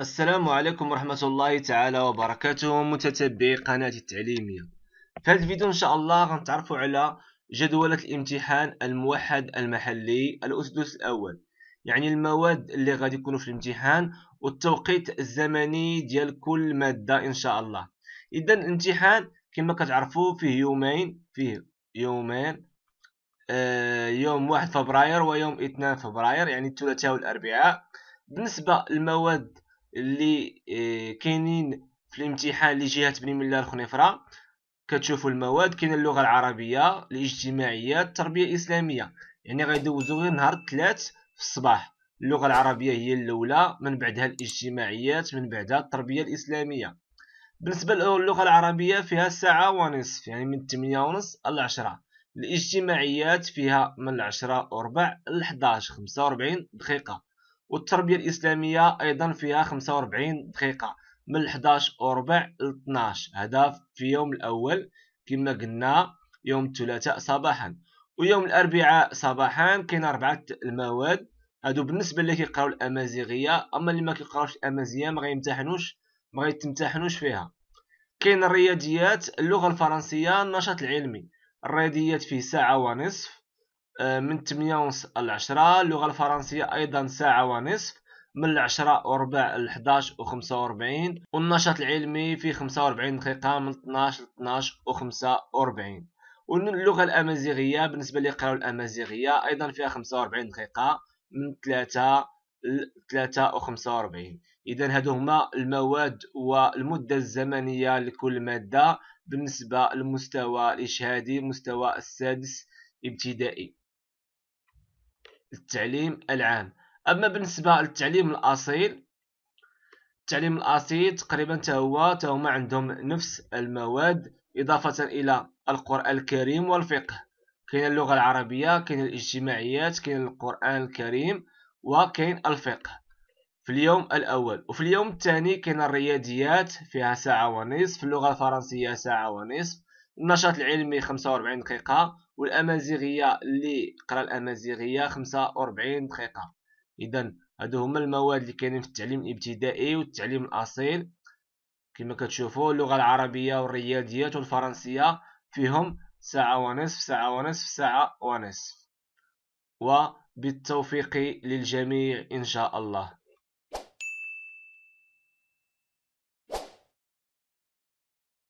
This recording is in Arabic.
السلام عليكم ورحمة الله تعالى وبركاته متتبعي قناتي التعليمية في هذا الفيديو إن شاء الله غنتعرفوا على جدولة الامتحان الموحد المحلي الأسدس الأول يعني المواد اللي غادي يكونوا في الامتحان والتوقيت الزمني ديال كل مادة إن شاء الله إذا الامتحان كما كتعرفوا فيه يومين فيه يومين آه، يوم واحد فبراير ويوم اثنان فبراير يعني الثلاثاء والأربعاء بالنسبة للمواد اللي آه، كاينين في الامتحان لجهه بني ملال الخنيفره كتشوفوا المواد كاين اللغه العربيه الاجتماعيه التربيه الاسلاميه يعني غيدوزو غير نهار الثلاث في الصباح اللغه العربيه هي الاولى من بعدها الاجتماعيات من بعدها التربيه الاسلاميه بالنسبه للغه العربيه فيها ساعه ونصف يعني من 8 ونص ل 10 الاجتماعيات فيها من 10 وربع ل 11 45 دقيقه والتربية الإسلامية أيضا فيها 45 دقيقة من 11 وربع ل 12 هدف في يوم الأول كما قلنا يوم الثلاثاء صباحا ويوم الأربعاء صباحا كاين أربعة المواد هادو بالنسبة اللي كيقراو الأمازيغية أما اللي ما كيقراوش الأمازيغية ما غيمتحنوش ما غيتمتحنوش فيها كاين الرياضيات اللغة الفرنسية النشاط العلمي الرياضيات فيه ساعة ونصف آه، من 8 ونص ل 10 اللغه الفرنسيه ايضا ساعه ونصف من 10 وربع ل 11 و 45 والنشاط العلمي في 45 دقيقة من 12 ل 12 و 45 واللغة الأمازيغية بالنسبة لي لقراءة الأمازيغية أيضا فيها 45 دقيقة من 3 ل 3 و 45 إذا هادو هما المواد والمدة الزمنية لكل مادة بالنسبة للمستوى الإشهادي مستوى السادس ابتدائي التعليم العام اما بالنسبه للتعليم الاصيل التعليم الاصيل تقريبا تا هو تا هما عندهم نفس المواد اضافه الى القران الكريم والفقه كاين اللغه العربيه كاين الاجتماعيات كاين القران الكريم وكاين الفقه في اليوم الاول وفي اليوم الثاني كاين الرياضيات فيها ساعه ونصف اللغه الفرنسيه ساعه ونصف النشاط العلمي 45 دقيقة والأمازيغية اللي قرا الأمازيغية 45 دقيقة إذا هادو هما المواد اللي كاينين في التعليم الابتدائي والتعليم الأصيل كما كتشوفوا اللغة العربية والرياضيات والفرنسية فيهم ساعة ونصف ساعة ونصف ساعة ونصف وبالتوفيق للجميع إن شاء الله